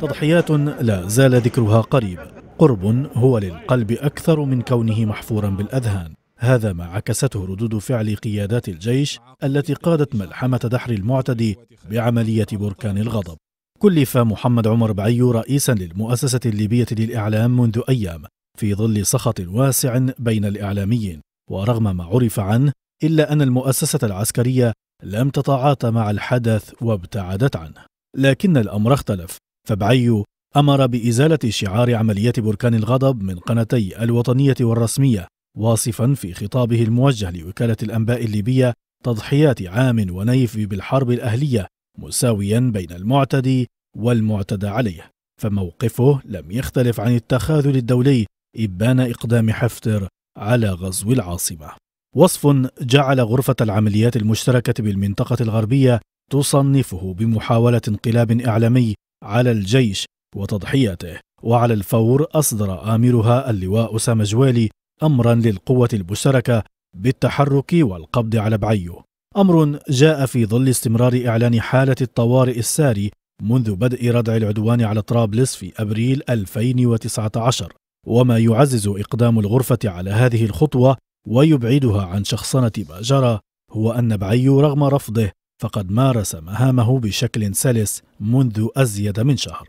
تضحيات لا زال ذكرها قريب قرب هو للقلب أكثر من كونه محفورا بالأذهان هذا ما عكسته ردود فعل قيادات الجيش التي قادت ملحمة دحر المعتدي بعملية بركان الغضب كلف محمد عمر بعيو رئيسا للمؤسسة الليبية للإعلام منذ أيام في ظل سخط واسع بين الإعلاميين ورغم ما عرف عنه إلا أن المؤسسة العسكرية لم تتعاطى مع الحدث وابتعدت عنه لكن الأمر اختلف فبعيو أمر بإزالة شعار عملية بركان الغضب من قناتي الوطنية والرسمية واصفا في خطابه الموجه لوكالة الأنباء الليبية تضحيات عام ونيف بالحرب الأهلية مساويا بين المعتدي والمعتدى عليه فموقفه لم يختلف عن التخاذل الدولي إبان إقدام حفتر على غزو العاصمة وصف جعل غرفة العمليات المشتركة بالمنطقة الغربية تصنفه بمحاولة انقلاب إعلامي على الجيش وتضحيته وعلى الفور أصدر آمرها اللواء أسامة جوالي أمرا للقوة المشتركة بالتحرك والقبض على بعيو أمر جاء في ظل استمرار إعلان حالة الطوارئ الساري منذ بدء ردع العدوان على طرابلس في أبريل 2019 وما يعزز إقدام الغرفة على هذه الخطوة ويبعدها عن شخصنة ما جرى هو أن بعيو رغم رفضه فقد مارس مهامه بشكل سلس منذ أزيد من شهر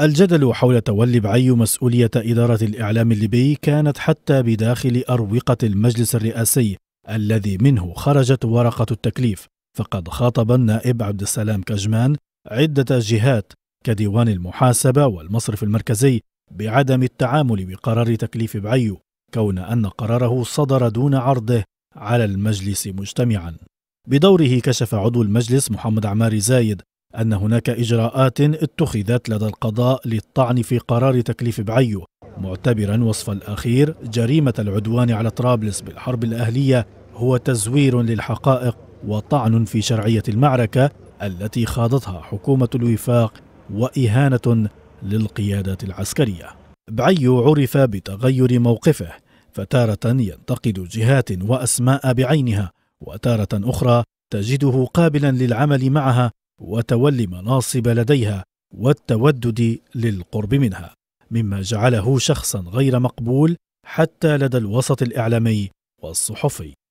الجدل حول تولي بعي مسؤولية إدارة الإعلام الليبي كانت حتى بداخل أروقة المجلس الرئاسي الذي منه خرجت ورقة التكليف فقد خاطب النائب عبد السلام كجمان عدة جهات كديوان المحاسبة والمصرف المركزي بعدم التعامل بقرار تكليف بعيو كون أن قراره صدر دون عرضه على المجلس مجتمعا بدوره كشف عضو المجلس محمد عماري زايد أن هناك إجراءات اتخذت لدى القضاء للطعن في قرار تكليف بعيو معتبرا وصف الأخير جريمة العدوان على طرابلس بالحرب الأهلية هو تزوير للحقائق وطعن في شرعية المعركة التي خاضتها حكومة الوفاق وإهانة للقيادات العسكرية بعيو عرف بتغير موقفه فتارة ينتقد جهات وأسماء بعينها وتارة أخرى تجده قابلا للعمل معها وتولي مناصب لديها والتودد للقرب منها مما جعله شخصا غير مقبول حتى لدى الوسط الاعلامي والصحفي